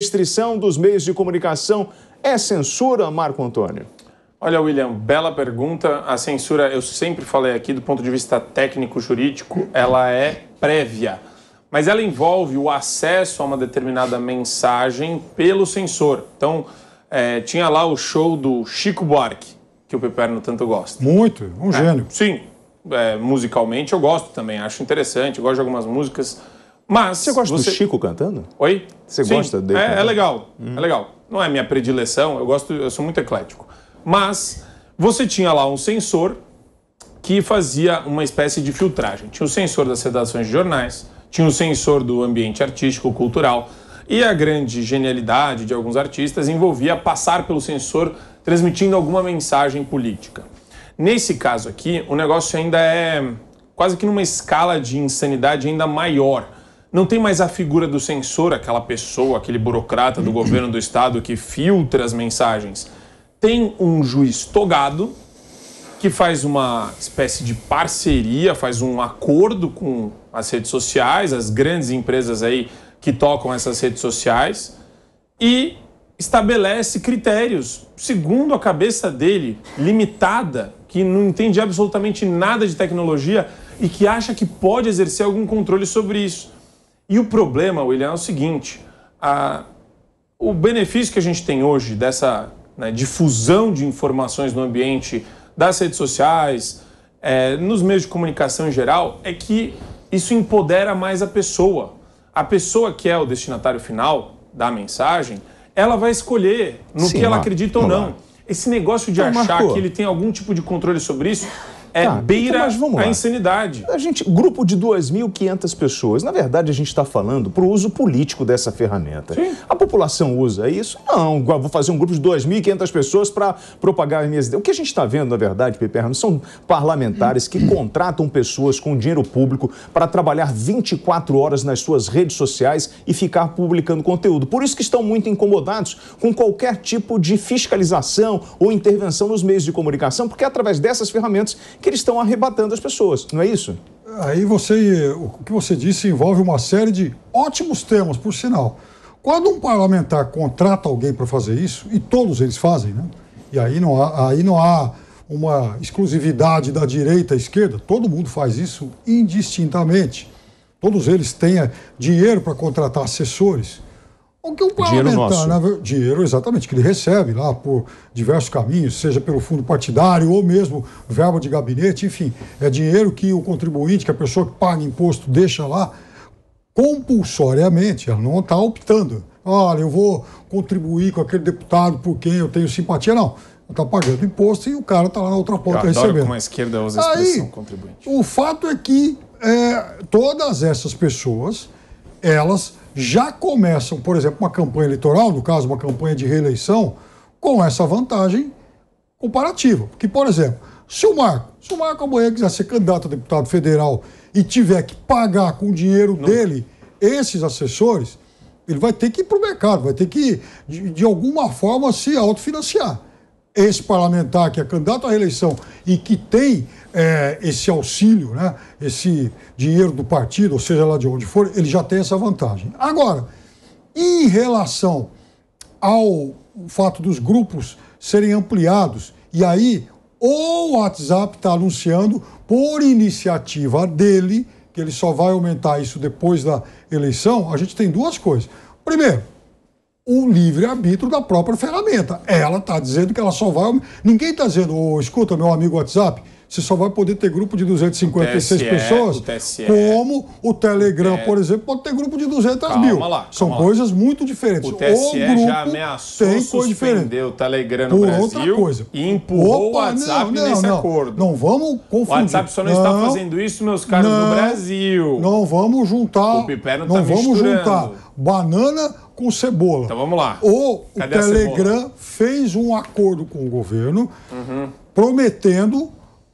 restrição dos meios de comunicação é censura, Marco Antônio? Olha, William, bela pergunta. A censura, eu sempre falei aqui, do ponto de vista técnico-jurídico, ela é prévia. Mas ela envolve o acesso a uma determinada mensagem pelo censor. Então, é, tinha lá o show do Chico Buarque, que o Peperno tanto gosta. Muito, um é, gênio. Sim, é, musicalmente eu gosto também, acho interessante, gosto de algumas músicas. Mas. Você gosta você... do Chico cantando? Oi? Você Sim, gosta dele? É, é legal, hum. é legal. Não é minha predileção, eu gosto, eu sou muito eclético. Mas você tinha lá um sensor que fazia uma espécie de filtragem. Tinha o sensor das redações de jornais, tinha o sensor do ambiente artístico, cultural. E a grande genialidade de alguns artistas envolvia passar pelo sensor transmitindo alguma mensagem política. Nesse caso aqui, o negócio ainda é quase que numa escala de insanidade ainda maior não tem mais a figura do censor, aquela pessoa, aquele burocrata do governo do estado que filtra as mensagens. Tem um juiz togado que faz uma espécie de parceria, faz um acordo com as redes sociais, as grandes empresas aí que tocam essas redes sociais e estabelece critérios, segundo a cabeça dele, limitada, que não entende absolutamente nada de tecnologia e que acha que pode exercer algum controle sobre isso. E o problema, William, é o seguinte: a, o benefício que a gente tem hoje dessa né, difusão de informações no ambiente das redes sociais, é, nos meios de comunicação em geral, é que isso empodera mais a pessoa. A pessoa que é o destinatário final da mensagem, ela vai escolher no Sim, que ela acredita ou não. Esse negócio de então, achar Marco. que ele tem algum tipo de controle sobre isso é tá, então beira lá. a insanidade. A gente, grupo de 2.500 pessoas. Na verdade, a gente está falando para o uso político dessa ferramenta. Sim. A população usa isso? Não, vou fazer um grupo de 2.500 pessoas para propagar minhas ideias. O que a gente está vendo, na verdade, Pepe são parlamentares que contratam pessoas com dinheiro público para trabalhar 24 horas nas suas redes sociais e ficar publicando conteúdo. Por isso que estão muito incomodados com qualquer tipo de fiscalização ou intervenção nos meios de comunicação, porque é através dessas ferramentas que eles estão arrebatando as pessoas, não é isso? Aí você, o que você disse envolve uma série de ótimos temas, por sinal. Quando um parlamentar contrata alguém para fazer isso, e todos eles fazem, né? E aí não há, aí não há uma exclusividade da direita à esquerda, todo mundo faz isso indistintamente. Todos eles têm eh, dinheiro para contratar assessores. O que é o dinheiro nosso. Né? Dinheiro, exatamente, que ele recebe lá por diversos caminhos, seja pelo fundo partidário ou mesmo verba de gabinete, enfim. É dinheiro que o contribuinte, que a pessoa que paga imposto deixa lá compulsoriamente, ela não está optando. Olha, eu vou contribuir com aquele deputado por quem eu tenho simpatia. Não, está pagando imposto e o cara está lá na outra porta eu recebendo. Como a esquerda usa expressão Aí, contribuinte. O fato é que é, todas essas pessoas, elas já começam, por exemplo, uma campanha eleitoral, no caso, uma campanha de reeleição, com essa vantagem comparativa. porque por exemplo, se o Marco, se o Marco amanhã quiser ser candidato a deputado federal e tiver que pagar com o dinheiro Não. dele esses assessores, ele vai ter que ir para o mercado, vai ter que, de, de alguma forma, se autofinanciar esse parlamentar que é candidato à reeleição e que tem é, esse auxílio, né, esse dinheiro do partido, ou seja lá de onde for, ele já tem essa vantagem. Agora, em relação ao fato dos grupos serem ampliados, e aí o WhatsApp está anunciando por iniciativa dele, que ele só vai aumentar isso depois da eleição, a gente tem duas coisas. Primeiro, o livre-arbítrio da própria ferramenta. Ela está dizendo que ela só vai. Ninguém está dizendo, oh, escuta, meu amigo WhatsApp, você só vai poder ter grupo de 256 o TSE, pessoas, o como o Telegram, por exemplo, pode ter grupo de 200 calma mil. Lá, São lá. coisas muito diferentes. O TSE o já ameaçou tem coisa diferente. o Telegram no por Brasil outra coisa. e empurrou Opa, o WhatsApp não, não, nesse não, acordo. Não vamos confundir. O WhatsApp só não, está fazendo isso, meus caros, no Brasil. Não vamos juntar. O Piper não, não tá vamos misturando. juntar banana com cebola. Então vamos lá. Ou o Telegram fez um acordo com o governo uhum. prometendo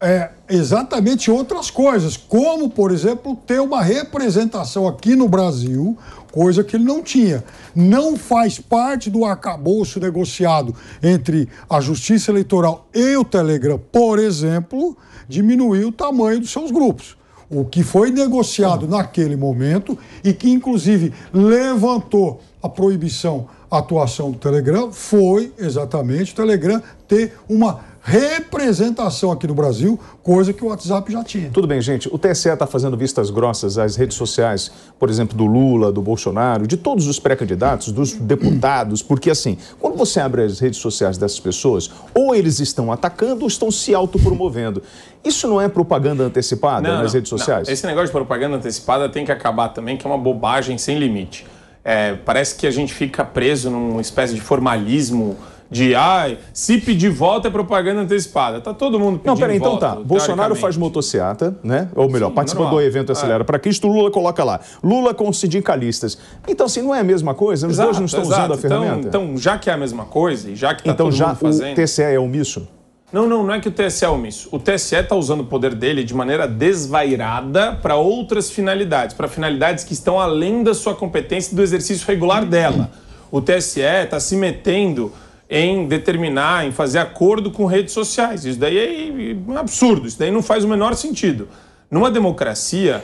é, exatamente outras coisas, como, por exemplo, ter uma representação aqui no Brasil, coisa que ele não tinha. Não faz parte do arcabouço negociado entre a Justiça Eleitoral e o Telegram, por exemplo, diminuir o tamanho dos seus grupos. O que foi negociado tá naquele momento e que, inclusive, levantou a proibição à atuação do Telegram foi exatamente o Telegram ter uma representação aqui no Brasil, coisa que o WhatsApp já tinha. Tudo bem, gente. O TSE está fazendo vistas grossas às redes sociais, por exemplo, do Lula, do Bolsonaro, de todos os pré-candidatos, dos deputados, porque assim, quando você abre as redes sociais dessas pessoas, ou eles estão atacando ou estão se autopromovendo. Isso não é propaganda antecipada não, nas não, redes sociais? Não. Esse negócio de propaganda antecipada tem que acabar também, que é uma bobagem sem limite. É, parece que a gente fica preso numa espécie de formalismo de ai, se pedir volta é propaganda antecipada. Tá todo mundo pedindo Não, peraí, então tá. Bolsonaro faz motociata, né? Ou melhor, Sim, participa normal. do evento Acelera é. para Cristo, Lula coloca lá. Lula com sindicalistas. Então, assim, não é a mesma coisa? Os exato, dois não estão exato. usando a então, ferramenta? Então, então, já que é a mesma coisa, e já que tá então, todo já mundo fazendo... Então já o TCE é omisso? Não, não, não é que o TSE é omisso. O TSE está usando o poder dele de maneira desvairada para outras finalidades, para finalidades que estão além da sua competência e do exercício regular dela. O TSE está se metendo em determinar, em fazer acordo com redes sociais. Isso daí é um absurdo, isso daí não faz o menor sentido. Numa democracia,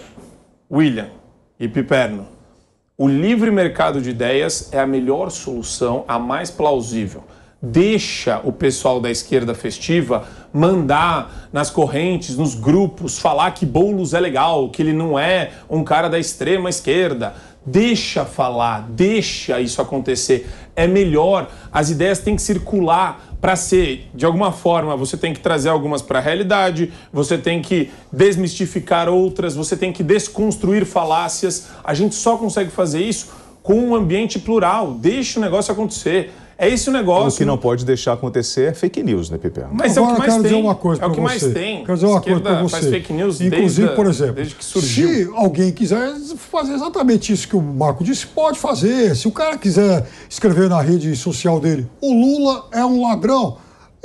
William e Piperno, o livre mercado de ideias é a melhor solução, a mais plausível deixa o pessoal da esquerda festiva mandar nas correntes, nos grupos, falar que Boulos é legal, que ele não é um cara da extrema esquerda. Deixa falar, deixa isso acontecer. É melhor, as ideias têm que circular para ser, de alguma forma, você tem que trazer algumas para a realidade, você tem que desmistificar outras, você tem que desconstruir falácias. A gente só consegue fazer isso com um ambiente plural. Deixe o negócio acontecer. É esse o negócio. O que não pode deixar acontecer é fake news, né, Pepe? Mas Agora, é o que mais quero tem. dizer uma coisa é o que mais tem. Quero dizer uma coisa para você. Faz fake news Inclusive, desde, por exemplo, desde que surgiu. se alguém quiser fazer exatamente isso que o Marco disse, pode fazer. Se o cara quiser escrever na rede social dele, o Lula é um ladrão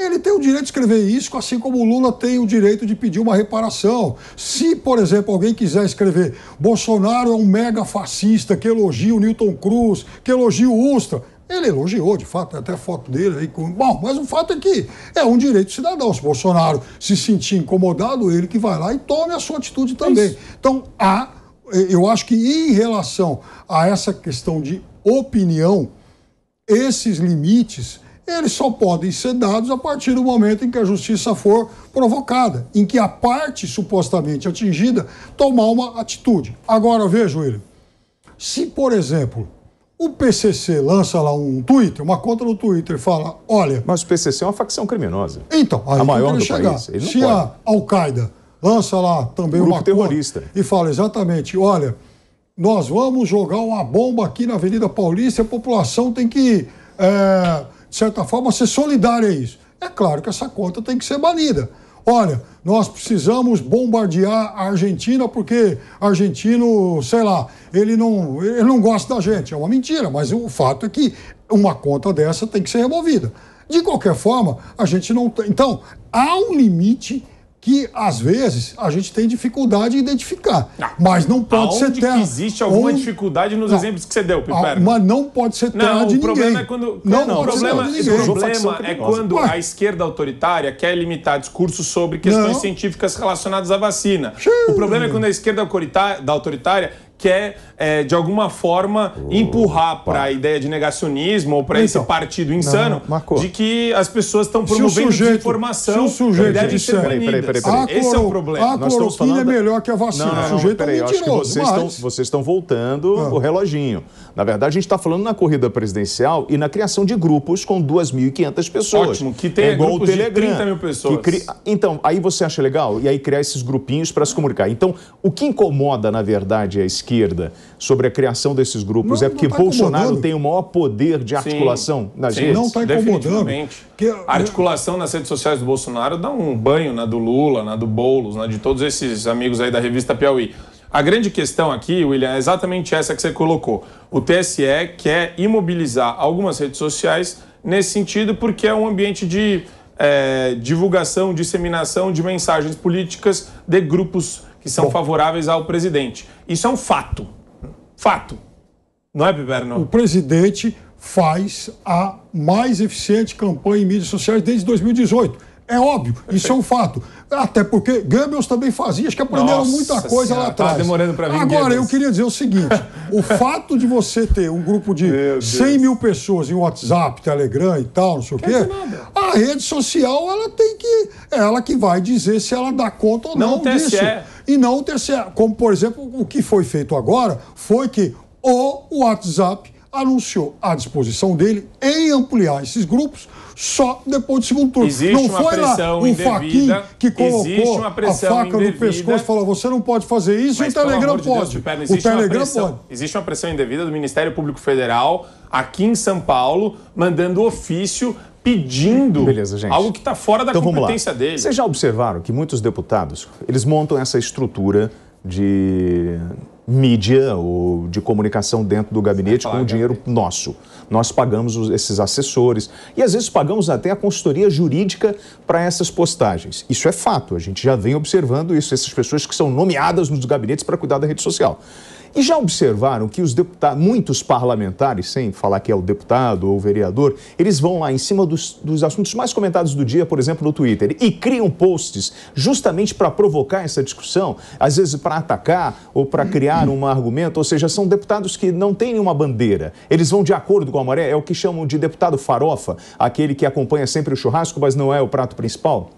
ele tem o direito de escrever isso, assim como o Lula tem o direito de pedir uma reparação. Se, por exemplo, alguém quiser escrever Bolsonaro é um mega fascista que elogia o Newton Cruz, que elogia o Ustra, ele elogiou, de fato, até foto dele aí com. Bom, mas o fato é que é um direito cidadão. Se Bolsonaro se sentir incomodado, ele que vai lá e tome a sua atitude também. É então, há, eu acho que em relação a essa questão de opinião, esses limites eles só podem ser dados a partir do momento em que a justiça for provocada, em que a parte supostamente atingida tomar uma atitude. Agora, vejo ele. Se, por exemplo, o PCC lança lá um Twitter, uma conta no Twitter e fala, olha... Mas o PCC é uma facção criminosa. Então, a maior do chegar. país. Ele Se pode. a Al-Qaeda lança lá também um uma terrorista e fala exatamente, olha, nós vamos jogar uma bomba aqui na Avenida Paulista, a população tem que... É de certa forma, ser solidária a isso. É claro que essa conta tem que ser banida. Olha, nós precisamos bombardear a Argentina porque argentino, sei lá, ele não, ele não gosta da gente. É uma mentira, mas o fato é que uma conta dessa tem que ser removida. De qualquer forma, a gente não. Então, há um limite que às vezes a gente tem dificuldade em identificar, ah, mas não pode ser terra. Que existe alguma um... dificuldade nos não. Ah, exemplos que você deu, ah, Piper? Mas não pode ser terra não, de o problema É quando... Não, não o problema, o problema é quando a esquerda autoritária quer limitar discursos sobre questões científicas relacionadas à vacina. Xiii. O problema é quando a esquerda autoritária quer, é, de alguma forma, oh, empurrar para a ideia de negacionismo ou para então, esse partido insano não, de que as pessoas estão promovendo sujeito, desinformação. Se o sujeito deve ser peraí, peraí, peraí, peraí. Esse é o problema. A Nós é falando... é melhor que a vacina. Não, não, o sujeito não, é peraí, é mentiroso. Vocês, mas... estão, vocês estão voltando ah. o reloginho. Na verdade, a gente está falando na corrida presidencial e na criação de grupos com 2.500 pessoas. Ótimo, que tem é igual o Telegram, de 30 mil pessoas. Cri... Então, aí você acha legal? E aí criar esses grupinhos para se comunicar. Então, o que incomoda, na verdade, a esquerda sobre a criação desses grupos não, é porque tá Bolsonaro tem o maior poder de articulação sim, nas sim, redes. Não está incomodando. Que... A articulação nas redes sociais do Bolsonaro dá um banho na do Lula, na do Boulos, na de todos esses amigos aí da revista Piauí. A grande questão aqui, William, é exatamente essa que você colocou. O TSE quer imobilizar algumas redes sociais nesse sentido, porque é um ambiente de é, divulgação, disseminação de mensagens políticas de grupos que são Bom. favoráveis ao presidente. Isso é um fato. Fato. Não é, Biberno? O presidente faz a mais eficiente campanha em mídias sociais desde 2018 é óbvio, isso é um fato. Até porque Goebbels também fazia, acho que aprenderam Nossa muita coisa senhora, lá tá atrás. Tá demorando para vir Agora, eu queria dizer o seguinte: o fato de você ter um grupo de 100 mil pessoas em WhatsApp, Telegram e tal, não sei o quê, a rede social ela tem que. Ela que vai dizer se ela dá conta ou não, não disso. E não o terceiro. Como, por exemplo, o que foi feito agora foi que o WhatsApp anunciou a disposição dele em ampliar esses grupos só depois do segundo turno. Existe não foi lá o faquinho que colocou a faca no pescoço e falou: você não pode fazer isso mas, e o Telegram de pode. Deus, Perna, o Telegram pressão, pode. Existe uma pressão indevida do Ministério Público Federal aqui em São Paulo, mandando ofício pedindo Beleza, algo que está fora da então, competência dele. Vocês já observaram que muitos deputados, eles montam essa estrutura de mídia ou de comunicação dentro do gabinete com o dinheiro nosso. Nós pagamos os, esses assessores e às vezes pagamos até a consultoria jurídica para essas postagens. Isso é fato, a gente já vem observando isso, essas pessoas que são nomeadas nos gabinetes para cuidar da rede social. E já observaram que os deputados, muitos parlamentares, sem falar que é o deputado ou o vereador, eles vão lá em cima dos, dos assuntos mais comentados do dia, por exemplo, no Twitter, e criam posts justamente para provocar essa discussão, às vezes para atacar ou para criar um argumento, ou seja, são deputados que não têm nenhuma bandeira. Eles vão de acordo com a maré, é o que chamam de deputado farofa, aquele que acompanha sempre o churrasco, mas não é o prato principal.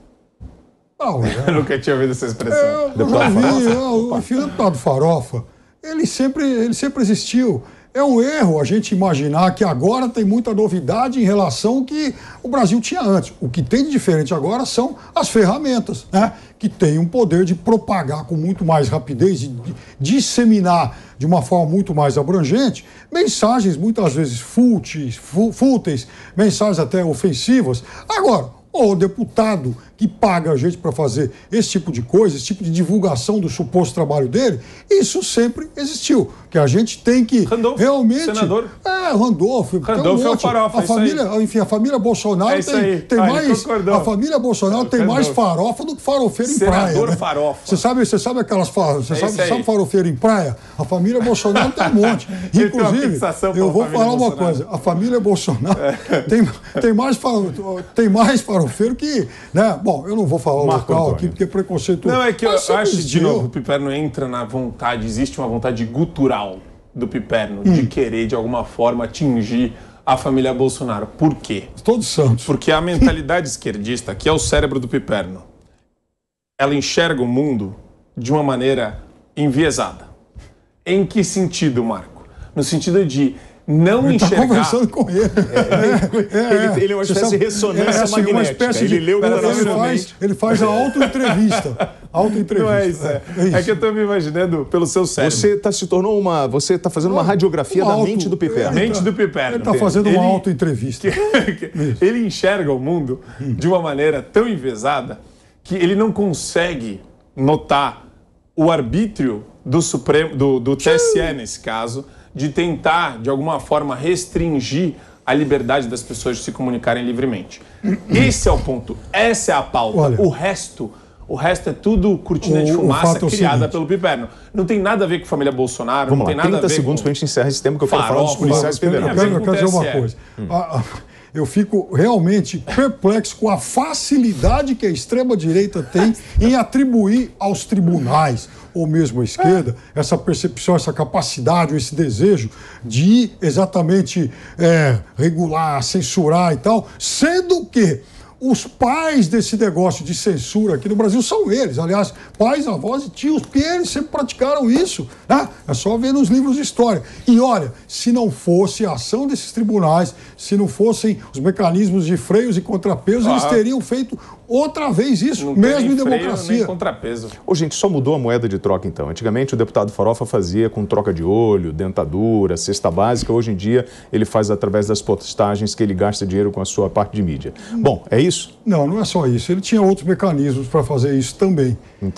Não, eu nunca tinha ouvido essa expressão. É, eu, eu já vi, eu, eu, eu, eu, eu, eu, ele sempre, ele sempre existiu. É um erro a gente imaginar que agora tem muita novidade em relação ao que o Brasil tinha antes. O que tem de diferente agora são as ferramentas, né? que têm um poder de propagar com muito mais rapidez, de disseminar de uma forma muito mais abrangente mensagens muitas vezes fúteis, fúteis mensagens até ofensivas. Agora, o deputado que paga a gente para fazer esse tipo de coisa, esse tipo de divulgação do suposto trabalho dele, isso sempre existiu. Que a gente tem que Randolfo, realmente. Senador. É, Randolfo. Randolfo é o farofa. A família, aí. enfim, a família Bolsonaro é tem, tem mais. A família Bolsonaro tem mais farofa do que farofeiro em praia. Senador né? farofa. Você sabe, você sabe aquelas farofas. Você é sabe, sabe farofeiro em praia? A família Bolsonaro tem um monte. Inclusive, eu vou falar uma Bolsonaro. coisa. A família Bolsonaro é. tem, tem, mais faro, tem mais farofeiro que. Né? Bom, Bom, eu não vou falar Marco o local Antônio. aqui porque é preconceito. Não, é que eu, eu acho, de novo, o Piperno entra na vontade, existe uma vontade gutural do Piperno hum. de querer, de alguma forma, atingir a família Bolsonaro. Por quê? Todos santos. Porque a mentalidade esquerdista, que é o cérebro do Piperno, ela enxerga o mundo de uma maneira enviesada. Em que sentido, Marco? No sentido de não ele enxergar. Tá conversando com ele. É, ele, é. ele, é uma espécie sabe, de ressonância é, é assim, magnética. Uma espécie de, ele leu Ele faz, ele faz a auto-entrevista. auto-entrevista. É, é. é, que eu estou me imaginando pelo seu cérebro. Você tá, se tornou uma. Você está fazendo uma radiografia da mente do Piper. A mente do Piper. Ele está tá fazendo uma auto-entrevista. ele enxerga o mundo hum. de uma maneira tão envesada que ele não consegue notar o arbítrio do Supremo, do, do TSE nesse caso de tentar, de alguma forma, restringir a liberdade das pessoas de se comunicarem livremente. Esse é o ponto, essa é a pauta. Olha, o resto, o resto é tudo cortina o, de fumaça é criada pelo Piperno. Não tem nada a ver com a família Bolsonaro, Vamos não lá, tem nada a ver. 30 segundos com... para a gente encerrar esse tema que eu quero falar dos policiais federais. Eu, eu quero dizer uma coisa. Hum eu fico realmente perplexo com a facilidade que a extrema-direita tem em atribuir aos tribunais, ou mesmo à esquerda, essa percepção, essa capacidade, esse desejo de exatamente é, regular, censurar e tal, sendo que os pais desse negócio de censura aqui no Brasil são eles. Aliás, pais, avós e tios, porque eles sempre praticaram isso. Né? É só ver nos livros de história. E olha, se não fosse a ação desses tribunais, se não fossem os mecanismos de freios e contrapesos, ah. eles teriam feito outra vez isso, não mesmo tem em freio, democracia. Nem contrapeso. Ô, gente, só mudou a moeda de troca então. Antigamente o deputado Farofa fazia com troca de olho, dentadura, cesta básica. Hoje em dia ele faz através das postagens que ele gasta dinheiro com a sua parte de mídia. Bom, é isso? Não, não é só isso. Ele tinha outros mecanismos para fazer isso também. Entendi.